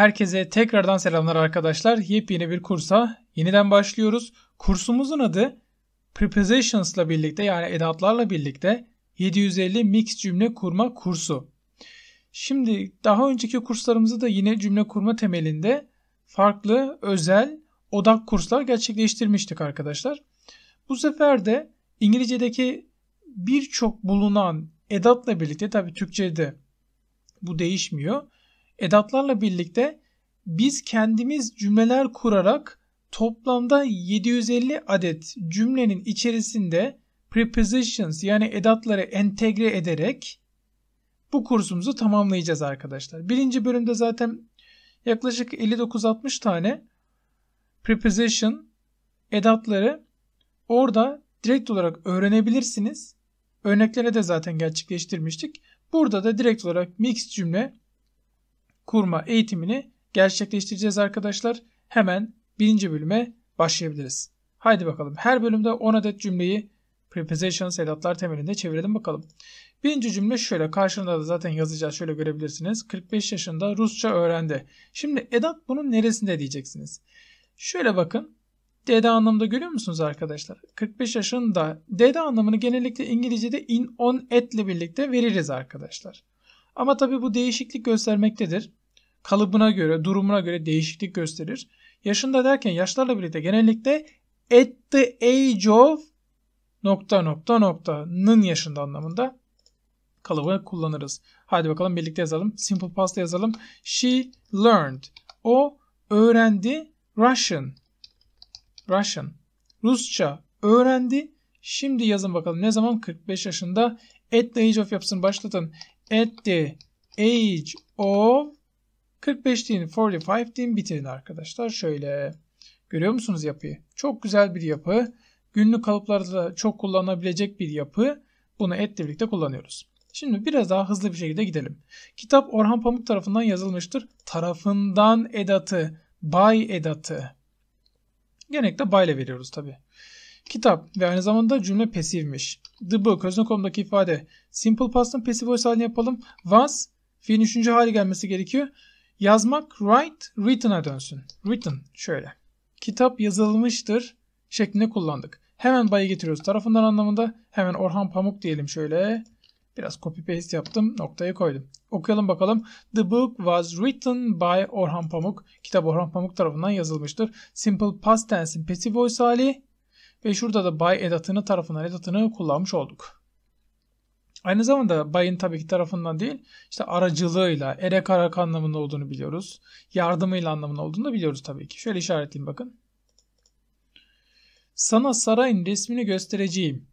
Herkese tekrardan selamlar arkadaşlar. Yepyeni bir kursa yeniden başlıyoruz. Kursumuzun adı Prepositions'la birlikte yani edatlarla birlikte 750 mix cümle kurma kursu. Şimdi daha önceki kurslarımızı da yine cümle kurma temelinde farklı özel odak kurslar gerçekleştirmiştik arkadaşlar. Bu sefer de İngilizce'deki birçok bulunan edatla birlikte tabii Türkçe'de bu değişmiyor Edatlarla birlikte biz kendimiz cümleler kurarak toplamda 750 adet cümlenin içerisinde prepositions yani edatları entegre ederek bu kursumuzu tamamlayacağız arkadaşlar. Birinci bölümde zaten yaklaşık 59-60 tane preposition edatları orada direkt olarak öğrenebilirsiniz. Örneklere de zaten gerçekleştirmiştik. Burada da direkt olarak mix cümle kurma eğitimini gerçekleştireceğiz arkadaşlar. Hemen birinci bölüme başlayabiliriz. Haydi bakalım her bölümde 10 adet cümleyi prepositions edatlar temelinde çevirelim bakalım. Birinci cümle şöyle karşında da zaten yazacağız şöyle görebilirsiniz. 45 yaşında Rusça öğrendi. Şimdi edat bunun neresinde diyeceksiniz. Şöyle bakın dede anlamında görüyor musunuz arkadaşlar? 45 yaşında dede anlamını genellikle İngilizce'de in on etle birlikte veririz arkadaşlar. Ama tabi bu değişiklik göstermektedir kalıbına göre, durumuna göre değişiklik gösterir. Yaşında derken yaşlarla birlikte genellikle at the age of nokta nokta noktanın yaşında anlamında kalıbı kullanırız. Hadi bakalım birlikte yazalım. Simple past yazalım. She learned. O öğrendi Russian. Russian. Rusça öğrendi. Şimdi yazın bakalım. Ne zaman? 45 yaşında. At the age of yapsın, başlatın. At the age of 45 din, 45 din bitirin arkadaşlar. Şöyle görüyor musunuz yapıyı? Çok güzel bir yapı. Günlük kalıplarda çok kullanabilecek bir yapı. Bunu etle birlikte kullanıyoruz. Şimdi biraz daha hızlı bir şekilde gidelim. Kitap Orhan Pamuk tarafından yazılmıştır. Tarafından edatı, bay edatı. Genellikle bay ile veriyoruz tabi. Kitap ve aynı zamanda cümle pasifmiş. The book, özne ifade. Simple past'ın pasif voice halini yapalım. Was, fiilin üçüncü hali gelmesi gerekiyor. Yazmak write, written'a dönsün. Written şöyle. Kitap yazılmıştır şeklinde kullandık. Hemen bayı getiriyoruz tarafından anlamında. Hemen Orhan Pamuk diyelim şöyle. Biraz copy paste yaptım. Noktayı koydum. Okuyalım bakalım. The book was written by Orhan Pamuk. Kitap Orhan Pamuk tarafından yazılmıştır. Simple past tense'in passive voice hali. Ve şurada da by edatını tarafından edatını kullanmış olduk. Aynı zamanda bayın tabii ki tarafından değil, işte aracılığıyla, erek arak anlamında olduğunu biliyoruz. Yardımıyla anlamında olduğunu da biliyoruz tabii ki. Şöyle işaretleyeyim bakın. Sana sarayın resmini göstereceğim.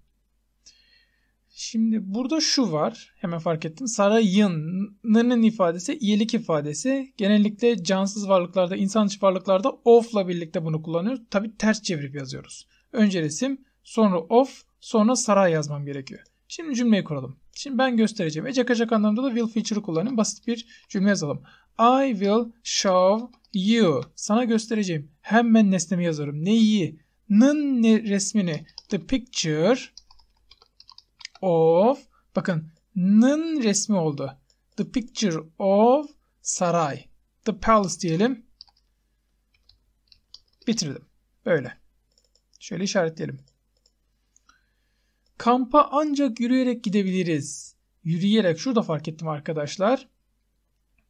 Şimdi burada şu var. Hemen fark ettim. Sarayın'ın ifadesi iyilik ifadesi. Genellikle cansız varlıklarda, insan dışı varlıklarda of'la birlikte bunu kullanıyoruz. Tabi ters çevirip yazıyoruz. Önce resim, sonra of, sonra saray yazmam gerekiyor. Şimdi cümleyi kuralım. Şimdi ben göstereceğim. Ece kaçak anlamda da will feature'ı kullanın. Basit bir cümle yazalım. I will show you. Sana göstereceğim. Hemen nesnemi yazıyorum? Neyi? Nın ne resmini. The picture of. Bakın. Nın resmi oldu. The picture of saray. The palace diyelim. Bitirdim. Böyle. Şöyle işaretleyelim. Kampa ancak yürüyerek gidebiliriz. Yürüyerek şurada fark ettim arkadaşlar.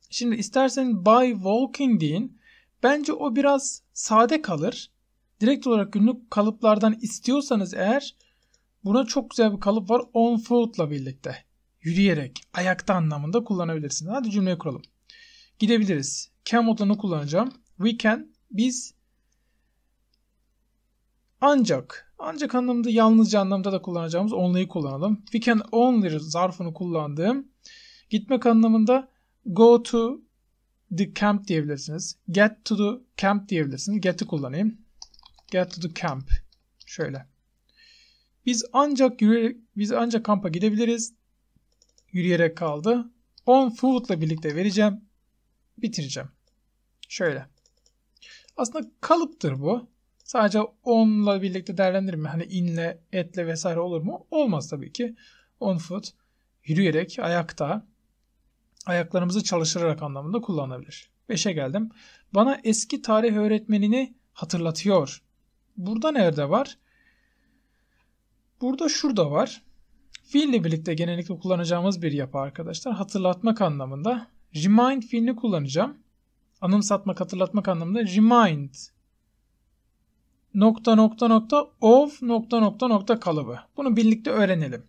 Şimdi istersen by walking deyin. Bence o biraz sade kalır. Direkt olarak günlük kalıplardan istiyorsanız eğer buna çok güzel bir kalıp var on foot'la birlikte. Yürüyerek, ayakta anlamında kullanabilirsiniz. Hadi cümleyi kuralım. Gidebiliriz. Can modunu kullanacağım. We can, biz ancak, ancak anlamda yalnızca anlamda da kullanacağımız only'yi kullanalım. We can only zarfını kullandığım gitmek anlamında go to the camp diyebilirsiniz. Get to the camp diyebilirsiniz. Get'i kullanayım. Get to the camp. Şöyle. Biz ancak yürüyerek, biz ancak kampa gidebiliriz. Yürüyerek kaldı. On foot'la birlikte vereceğim. Bitireceğim. Şöyle. Aslında kalıptır bu. Sadece onla birlikte değerlendirir mi? Hani inle, etle vesaire olur mu? Olmaz tabii ki. On foot yürüyerek, ayakta, ayaklarımızı çalıştırarak anlamında kullanılabilir. Beşe geldim. Bana eski tarih öğretmenini hatırlatıyor. Burada nerede var? Burada şurada var. Fiille birlikte genellikle kullanacağımız bir yapı arkadaşlar. Hatırlatmak anlamında. Remind fiilini kullanacağım. Anımsatmak, hatırlatmak anlamında remind nokta nokta nokta of nokta nokta nokta kalıbı. Bunu birlikte öğrenelim.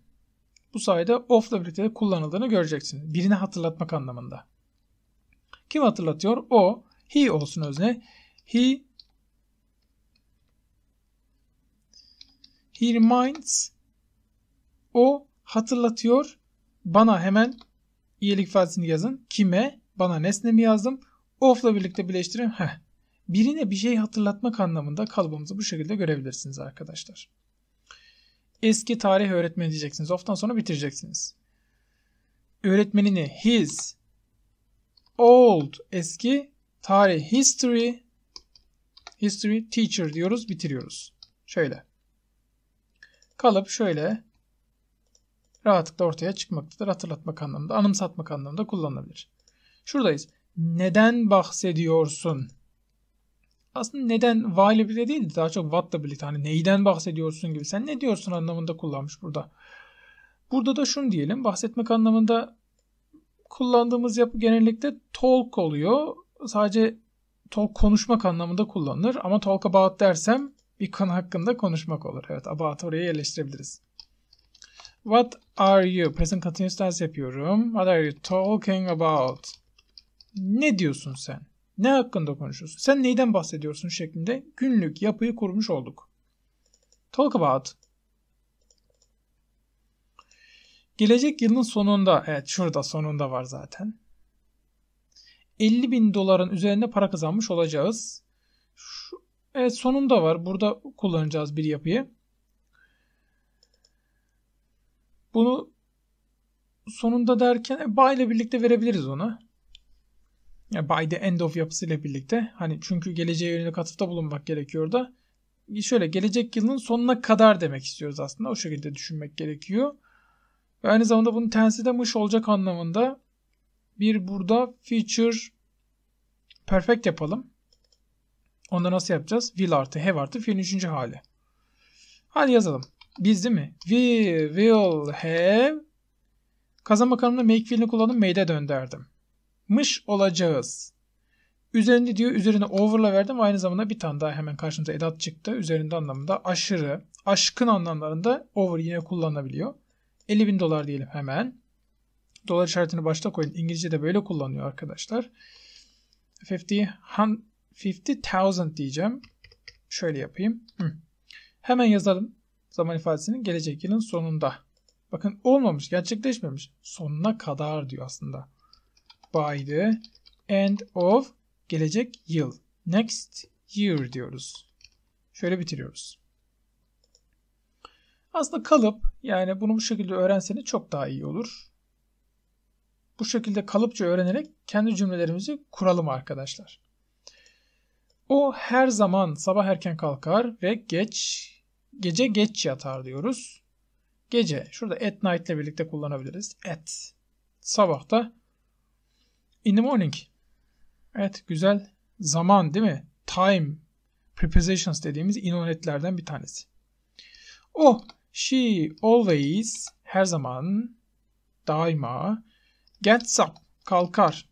Bu sayede of'la birlikte kullanıldığını göreceksiniz. Birini hatırlatmak anlamında. Kim hatırlatıyor? O. He olsun özne. He He reminds o hatırlatıyor bana hemen iyilik felsini yazın. Kime? Bana nesne yazdım? Of'la birlikte birleştirin. Heh birine bir şey hatırlatmak anlamında kalıbımızı bu şekilde görebilirsiniz arkadaşlar. Eski tarih öğretmeni diyeceksiniz. Oftan sonra bitireceksiniz. Öğretmenini his old eski tarih history history teacher diyoruz bitiriyoruz. Şöyle. Kalıp şöyle rahatlıkla ortaya çıkmaktadır. Hatırlatmak anlamında, anımsatmak anlamında kullanılabilir. Şuradayız. Neden bahsediyorsun? aslında neden why ile e birlikte değil daha çok what ile birlikte hani neyden bahsediyorsun gibi sen ne diyorsun anlamında kullanmış burada. Burada da şunu diyelim bahsetmek anlamında kullandığımız yapı genellikle talk oluyor. Sadece talk konuşmak anlamında kullanılır ama talk about dersem bir konu hakkında konuşmak olur. Evet about oraya yerleştirebiliriz. What are you? Present continuous tense yapıyorum. What are you talking about? Ne diyorsun sen? ne hakkında konuşuyorsun, sen neyden bahsediyorsun şeklinde günlük yapıyı kurmuş olduk. Talk about. Gelecek yılın sonunda, evet şurada sonunda var zaten. 50 bin doların üzerinde para kazanmış olacağız. Şu, evet sonunda var. Burada kullanacağız bir yapıyı. Bunu sonunda derken e, bağ ile birlikte verebiliriz ona yani by the end of yapısıyla birlikte hani çünkü geleceğe yönelik atıfta bulunmak gerekiyor da şöyle gelecek yılın sonuna kadar demek istiyoruz aslında. O şekilde düşünmek gerekiyor. Ve aynı zamanda bunun tensi de olacak anlamında bir burada future perfect yapalım. Onda nasıl yapacağız? Will artı have artı fiilin üçüncü hali. Hadi yazalım. Biz değil mi? We will have kazanma kanımda make fiilini kullandım. Made'e dönderdim mış olacağız. Üzerinde diyor üzerine over'la verdim aynı zamanda bir tane daha hemen karşımıza edat çıktı. Üzerinde anlamında aşırı, aşkın anlamlarında over yine kullanılabiliyor. 50 bin dolar diyelim hemen. Dolar işaretini başta koyun. İngilizce de böyle kullanıyor arkadaşlar. 50 50,000 diyeceğim. Şöyle yapayım. Hemen yazalım zaman ifadesinin gelecek yılın sonunda. Bakın olmamış, gerçekleşmemiş. Sonuna kadar diyor aslında by the end of gelecek yıl. Next year diyoruz. Şöyle bitiriyoruz. Aslında kalıp yani bunu bu şekilde öğrenseniz çok daha iyi olur. Bu şekilde kalıpça öğrenerek kendi cümlelerimizi kuralım arkadaşlar. O her zaman sabah erken kalkar ve geç gece geç yatar diyoruz. Gece şurada at night ile birlikte kullanabiliriz. At. Sabah da In the morning. Evet güzel zaman değil mi? Time prepositions dediğimiz inonetlerden bir tanesi. O oh, she always her zaman daima gets up kalkar.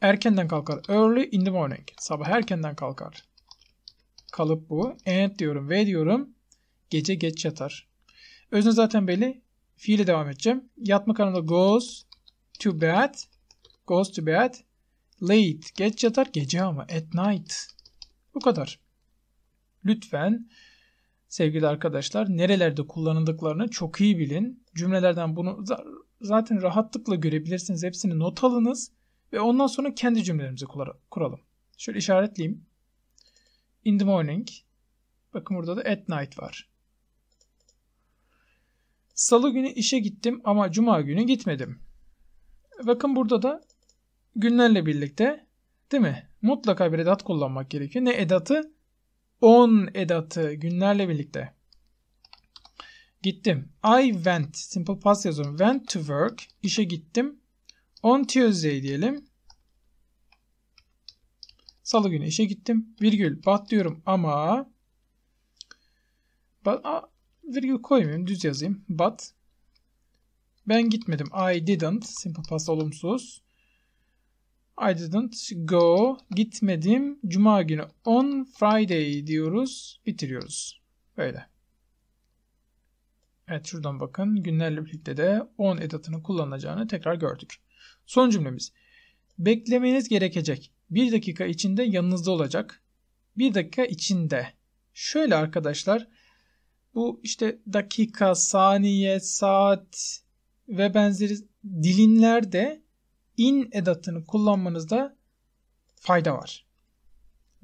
Erkenden kalkar. Early in the morning. Sabah erkenden kalkar. Kalıp bu. And diyorum ve diyorum gece geç yatar. Özne zaten belli. Fiile devam edeceğim. Yatmak anlamında goes to bed Goes to bed late. Geç yatar gece ama at night. Bu kadar. Lütfen sevgili arkadaşlar nerelerde kullanıldıklarını çok iyi bilin. Cümlelerden bunu zaten rahatlıkla görebilirsiniz. Hepsini not alınız ve ondan sonra kendi cümlelerimizi kuralım. Şöyle işaretleyeyim. In the morning. Bakın burada da at night var. Salı günü işe gittim ama cuma günü gitmedim. Bakın burada da günlerle birlikte değil mi? Mutlaka bir edat kullanmak gerekiyor. Ne edatı? 10 edatı günlerle birlikte. Gittim. I went. Simple past yazıyorum. Went to work. İşe gittim. On Tuesday diyelim. Salı günü işe gittim. Virgül But diyorum ama but, a, virgül koymayayım. Düz yazayım. But ben gitmedim. I didn't. Simple past olumsuz. I didn't go. Gitmedim. Cuma günü. On Friday diyoruz. Bitiriyoruz. Böyle. Evet şuradan bakın. Günlerle birlikte de on edatını kullanacağını tekrar gördük. Son cümlemiz. Beklemeniz gerekecek. Bir dakika içinde yanınızda olacak. Bir dakika içinde. Şöyle arkadaşlar. Bu işte dakika, saniye, saat ve benzeri dilimlerde in edatını kullanmanızda fayda var.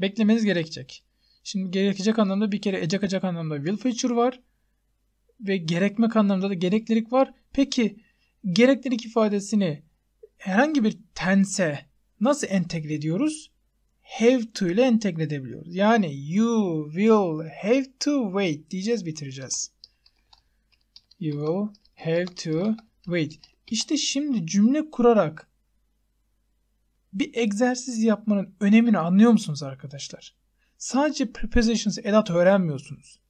Beklemeniz gerekecek. Şimdi gerekecek anlamda bir kere ecakacak anlamda will feature var. Ve gerekmek anlamda da gereklilik var. Peki gereklilik ifadesini herhangi bir tense nasıl entegre ediyoruz? Have to ile entegre edebiliyoruz. Yani you will have to wait diyeceğiz bitireceğiz. You will have to wait. İşte şimdi cümle kurarak bir egzersiz yapmanın önemini anlıyor musunuz arkadaşlar? Sadece prepositions edat öğrenmiyorsunuz.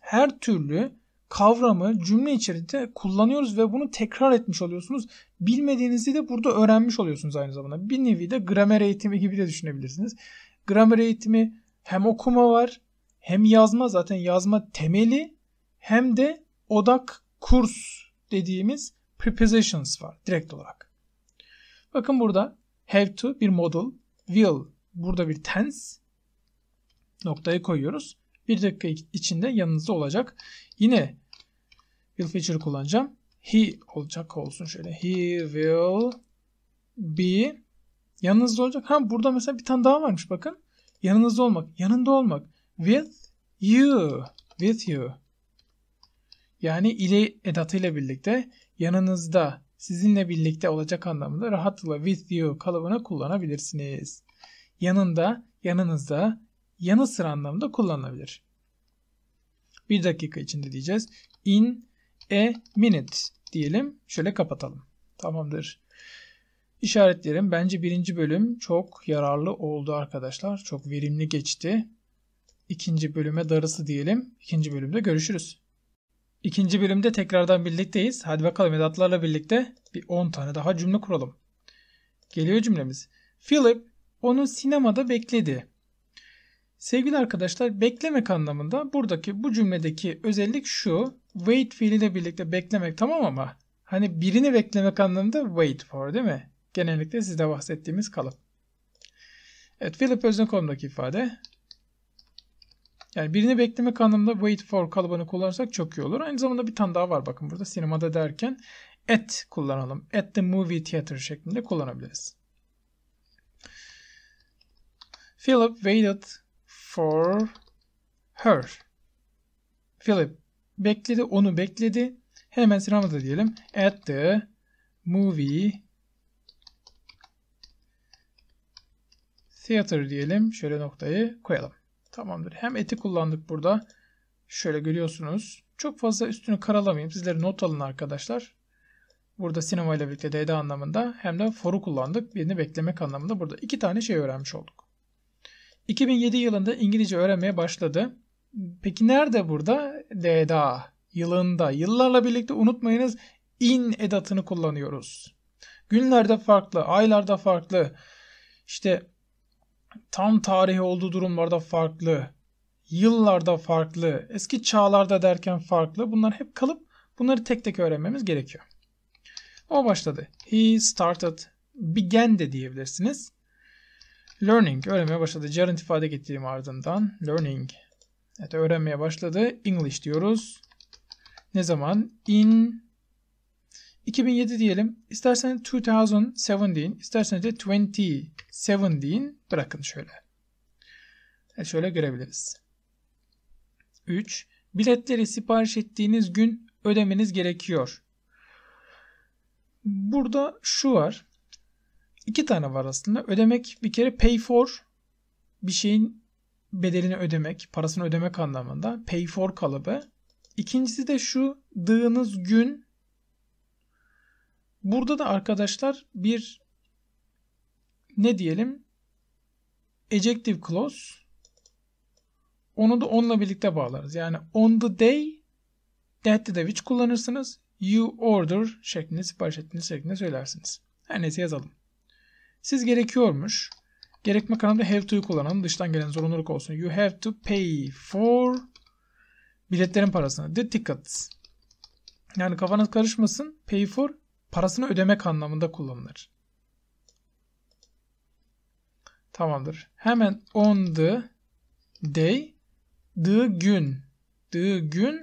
Her türlü kavramı cümle içerisinde kullanıyoruz ve bunu tekrar etmiş oluyorsunuz. Bilmediğinizi de burada öğrenmiş oluyorsunuz aynı zamanda. Bir nevi de gramer eğitimi gibi de düşünebilirsiniz. Gramer eğitimi hem okuma var hem yazma zaten yazma temeli hem de odak kurs dediğimiz prepositions var direkt olarak. Bakın burada have to bir modal, will burada bir tense noktayı koyuyoruz. Bir dakika içinde yanınızda olacak. Yine will feature kullanacağım. He olacak olsun şöyle. He will be yanınızda olacak. Ha burada mesela bir tane daha varmış bakın. Yanınızda olmak, yanında olmak. With you, with you. Yani ile edatıyla birlikte yanınızda sizinle birlikte olacak anlamında rahatlıkla with you kalıbını kullanabilirsiniz. Yanında, yanınızda, yanı sıra anlamında kullanılabilir. Bir dakika içinde diyeceğiz. In a minute diyelim. Şöyle kapatalım. Tamamdır. İşaretlerim bence birinci bölüm çok yararlı oldu arkadaşlar. Çok verimli geçti. İkinci bölüme darısı diyelim. İkinci bölümde görüşürüz. İkinci bölümde tekrardan birlikteyiz. Hadi bakalım edatlarla birlikte bir 10 tane daha cümle kuralım. Geliyor cümlemiz. Philip onu sinemada bekledi. Sevgili arkadaşlar beklemek anlamında buradaki bu cümledeki özellik şu. Wait fiiliyle birlikte beklemek tamam ama hani birini beklemek anlamında wait for değil mi? Genellikle sizde bahsettiğimiz kalıp. Evet Philip özne konumdaki ifade yani birini beklemek anlamında wait for kalıbını kullanırsak çok iyi olur. Aynı zamanda bir tane daha var bakın burada sinemada derken at kullanalım. At the movie theater şeklinde kullanabiliriz. Philip waited for her. Philip bekledi, onu bekledi. Hemen sinemada diyelim. At the movie theater diyelim. Şöyle noktayı koyalım. Tamamdır. Hem eti kullandık burada. Şöyle görüyorsunuz. Çok fazla üstünü karalamayayım. Sizlere not alın arkadaşlar. Burada sinema ile birlikte DD anlamında hem de for'u kullandık. Birini beklemek anlamında burada iki tane şey öğrenmiş olduk. 2007 yılında İngilizce öğrenmeye başladı. Peki nerede burada? DDA yılında. Yıllarla birlikte unutmayınız in edatını kullanıyoruz. Günlerde farklı, aylarda farklı. İşte tam tarihi olduğu durumlarda farklı, yıllarda farklı, eski çağlarda derken farklı. Bunlar hep kalıp bunları tek tek öğrenmemiz gerekiyor. O başladı. He started, began de diyebilirsiniz. Learning, öğrenmeye başladı. Gerund ifade getireyim ardından. Learning, evet öğrenmeye başladı. English diyoruz. Ne zaman? In 2007 diyelim. İsterseniz 2017, isterseniz de 2017 Bırakın şöyle. Evet, şöyle görebiliriz. 3. Biletleri sipariş ettiğiniz gün ödemeniz gerekiyor. Burada şu var. İki tane var aslında. Ödemek bir kere pay for bir şeyin bedelini ödemek, parasını ödemek anlamında. Pay for kalıbı. İkincisi de şu dığınız gün Burada da arkadaşlar bir ne diyelim ejective clause onu da onunla birlikte bağlarız. Yani on the day that the which kullanırsınız. You order şeklinde sipariş ettiğiniz şeklinde söylersiniz. Her neyse yazalım. Siz gerekiyormuş. Gerekme kanalında have to'yu kullanalım. Dıştan gelen zorunluluk olsun. You have to pay for biletlerin parasını. The tickets. Yani kafanız karışmasın. Pay for parasını ödemek anlamında kullanılır. Tamamdır. Hemen on the day, the gün, the gün.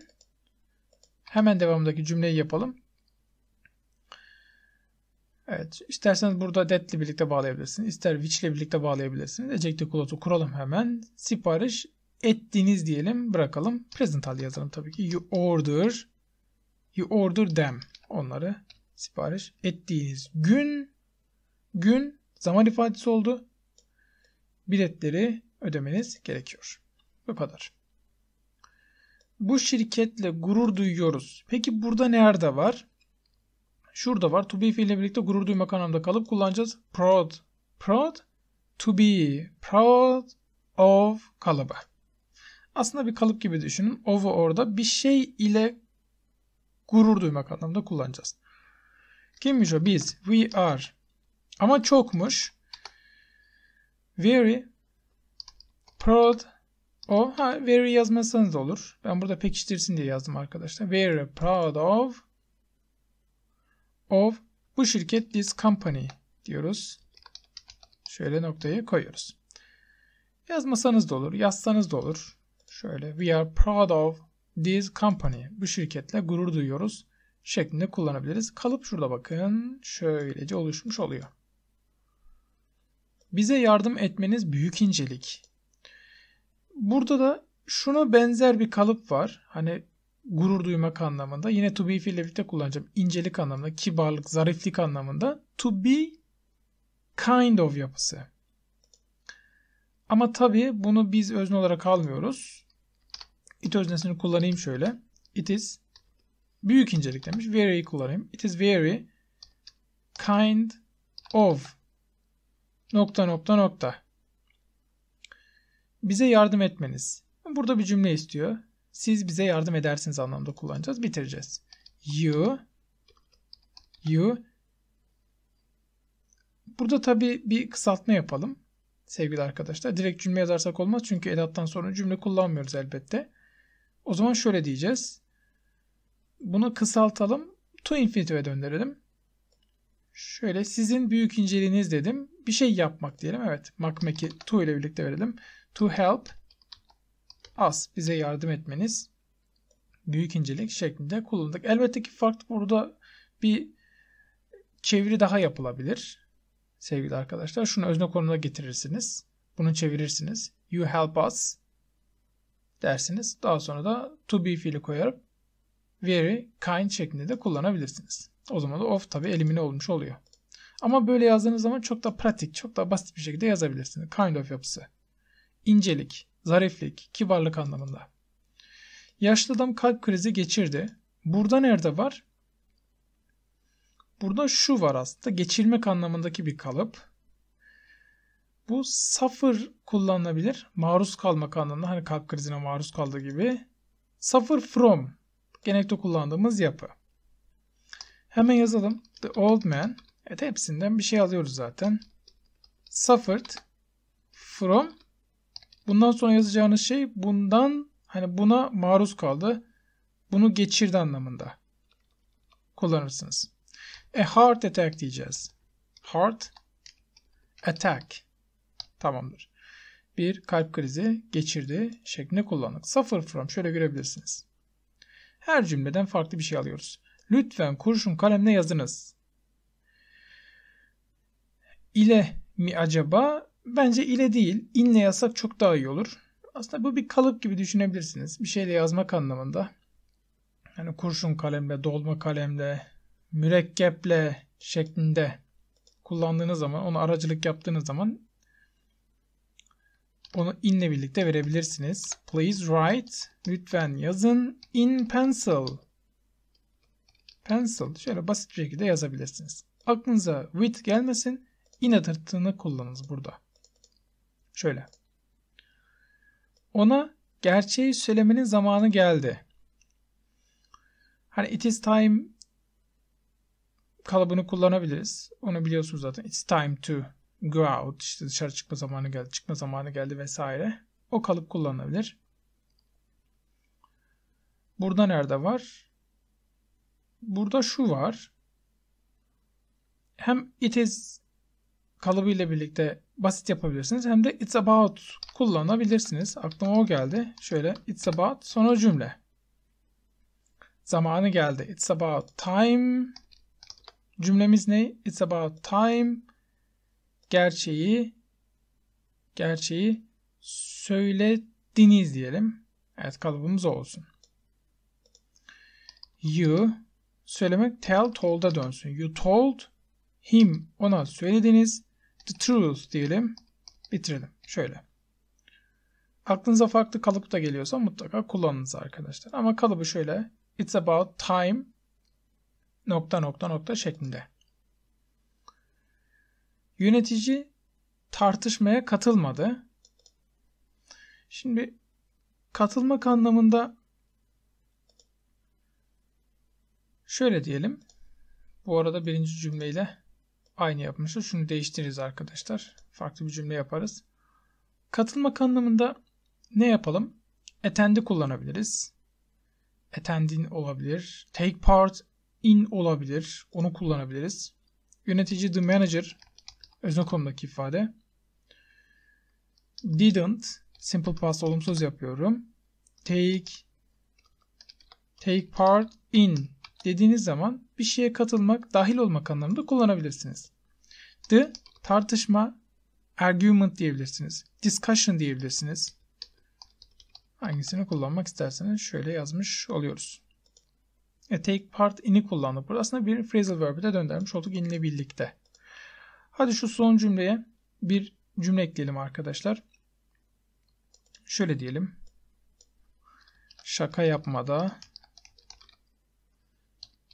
Hemen devamındaki cümleyi yapalım. Evet. isterseniz burada that'le birlikte bağlayabilirsiniz. İster which'le birlikte bağlayabilirsiniz. Ejective clause'u kuralım hemen. Sipariş ettiniz diyelim. Bırakalım. Present hal yazalım tabii ki. You order. You order them. Onları sipariş ettiğiniz gün gün zaman ifadesi oldu. Biletleri ödemeniz gerekiyor. Bu kadar. Bu şirketle gurur duyuyoruz. Peki burada nerede var? Şurada var. To be ile birlikte gurur duymak anlamda kalıp kullanacağız. Proud. Proud. To be. Proud of kalıbı. Aslında bir kalıp gibi düşünün. Of'u orada bir şey ile gurur duymak anlamda kullanacağız. Kimmiş o? Biz. We are. Ama çokmuş. Very proud of. Ha, very yazmasanız olur. Ben burada pekiştirsin diye yazdım arkadaşlar. Very proud of of bu şirket this company diyoruz. Şöyle noktayı koyuyoruz. Yazmasanız da olur, yazsanız da olur. Şöyle we are proud of this company. Bu şirketle gurur duyuyoruz şeklinde kullanabiliriz. Kalıp şurada bakın şöylece oluşmuş oluyor. Bize yardım etmeniz büyük incelik. Burada da şuna benzer bir kalıp var. Hani gurur duymak anlamında. Yine to be fiil birlikte kullanacağım. İncelik anlamında, kibarlık, zariflik anlamında. To be kind of yapısı. Ama tabii bunu biz özne olarak almıyoruz. It öznesini kullanayım şöyle. It is Büyük incelik demiş. Very kullanayım. It is very kind of nokta nokta nokta. Bize yardım etmeniz. Burada bir cümle istiyor. Siz bize yardım edersiniz anlamda kullanacağız. Bitireceğiz. You you Burada tabii bir kısaltma yapalım sevgili arkadaşlar. Direkt cümle yazarsak olmaz çünkü edattan sonra cümle kullanmıyoruz elbette. O zaman şöyle diyeceğiz. Bunu kısaltalım. To infinity'e döndürelim. Şöyle sizin büyük inceliğiniz dedim. Bir şey yapmak diyelim. Evet. Makmeki to ile birlikte verelim. To help us. Bize yardım etmeniz. Büyük incelik şeklinde kullandık. Elbette ki farklı burada bir çeviri daha yapılabilir. Sevgili arkadaşlar. Şunu özne konumuna getirirsiniz. Bunu çevirirsiniz. You help us dersiniz. Daha sonra da to be fiili koyarak very kind şeklinde de kullanabilirsiniz. O zaman da of tabi elimine olmuş oluyor. Ama böyle yazdığınız zaman çok da pratik, çok da basit bir şekilde yazabilirsiniz. Kind of yapısı. İncelik, zariflik, kibarlık anlamında. Yaşlı adam kalp krizi geçirdi. Burada nerede var? Burada şu var aslında geçirmek anlamındaki bir kalıp. Bu suffer kullanılabilir. Maruz kalmak anlamında hani kalp krizine maruz kaldığı gibi. Suffer from genellikle kullandığımız yapı. Hemen yazalım. The Old Man. Evet hepsinden bir şey alıyoruz zaten. Suffered from bundan sonra yazacağınız şey bundan hani buna maruz kaldı. Bunu geçirdi anlamında kullanırsınız. A heart attack diyeceğiz. Heart attack. Tamamdır. Bir kalp krizi geçirdi şeklinde kullandık. Suffer from şöyle görebilirsiniz. Her cümleden farklı bir şey alıyoruz. Lütfen kurşun kalemle yazınız. İle mi acaba? Bence ile değil, inle yazsak çok daha iyi olur. Aslında bu bir kalıp gibi düşünebilirsiniz. Bir şeyle yazmak anlamında. Yani kurşun kalemle, dolma kalemle, mürekkeple şeklinde kullandığınız zaman, onu aracılık yaptığınız zaman onu inle birlikte verebilirsiniz. Please write. Lütfen yazın. In pencil. Pencil. Şöyle basit bir şekilde yazabilirsiniz. Aklınıza with gelmesin. In adırtığını kullanınız burada. Şöyle. Ona gerçeği söylemenin zamanı geldi. Hani it is time kalıbını kullanabiliriz. Onu biliyorsunuz zaten. It's time to go out işte dışarı çıkma zamanı geldi, çıkma zamanı geldi vesaire. O kalıp kullanılabilir. Burada nerede var? Burada şu var. Hem it is kalıbı ile birlikte basit yapabilirsiniz. Hem de it's about kullanabilirsiniz. Aklıma o geldi. Şöyle it's about sonra cümle. Zamanı geldi. It's about time. Cümlemiz ne? It's about time gerçeği gerçeği söylediniz diyelim. Evet kalıbımız olsun. You söylemek tell told'a dönsün. You told him ona söylediniz. The truth diyelim. Bitirelim. Şöyle. Aklınıza farklı kalıp da geliyorsa mutlaka kullanınız arkadaşlar. Ama kalıbı şöyle. It's about time nokta nokta nokta şeklinde. Yönetici tartışmaya katılmadı. Şimdi katılmak anlamında şöyle diyelim. Bu arada birinci cümleyle aynı yapmışız. Şunu değiştiririz arkadaşlar. Farklı bir cümle yaparız. Katılmak anlamında ne yapalım? Attend'i kullanabiliriz. Attend'in olabilir. Take part in olabilir. Onu kullanabiliriz. Yönetici the manager Özne Öznekom'daki ifade. Didn't simple past olumsuz yapıyorum. Take take part in dediğiniz zaman bir şeye katılmak, dahil olmak anlamında kullanabilirsiniz. The tartışma argument diyebilirsiniz. Discussion diyebilirsiniz. Hangisini kullanmak isterseniz şöyle yazmış oluyoruz. E, take part in'i kullandık. Burada aslında bir phrasal verb'e döndürmüş olduk in'le birlikte. Hadi şu son cümleye bir cümle ekleyelim arkadaşlar. Şöyle diyelim. Şaka yapmada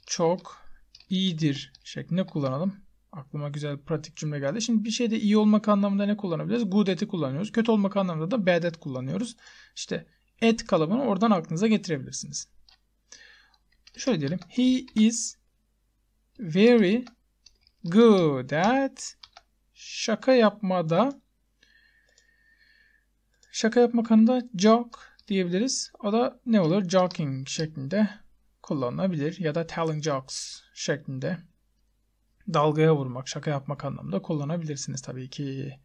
çok iyidir şeklinde kullanalım. Aklıma güzel pratik cümle geldi. Şimdi bir şeyde iyi olmak anlamında ne kullanabiliriz? Good et'i kullanıyoruz. Kötü olmak anlamında da bad et kullanıyoruz. İşte et kalıbını oradan aklınıza getirebilirsiniz. Şöyle diyelim. He is very good at şaka yapmada şaka yapma kanında joke diyebiliriz. O da ne olur? Joking şeklinde kullanılabilir ya da telling jokes şeklinde dalgaya vurmak, şaka yapmak anlamında kullanabilirsiniz tabii ki.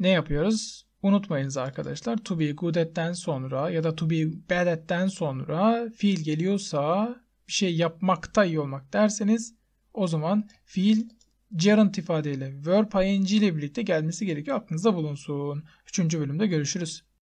Ne yapıyoruz? Unutmayınız arkadaşlar to be good at'ten sonra ya da to be bad at'ten sonra fiil geliyorsa bir şey yapmakta iyi olmak derseniz o zaman fiil gerund ifadeyle verb ing ile birlikte gelmesi gerekiyor. Aklınızda bulunsun. Üçüncü bölümde görüşürüz.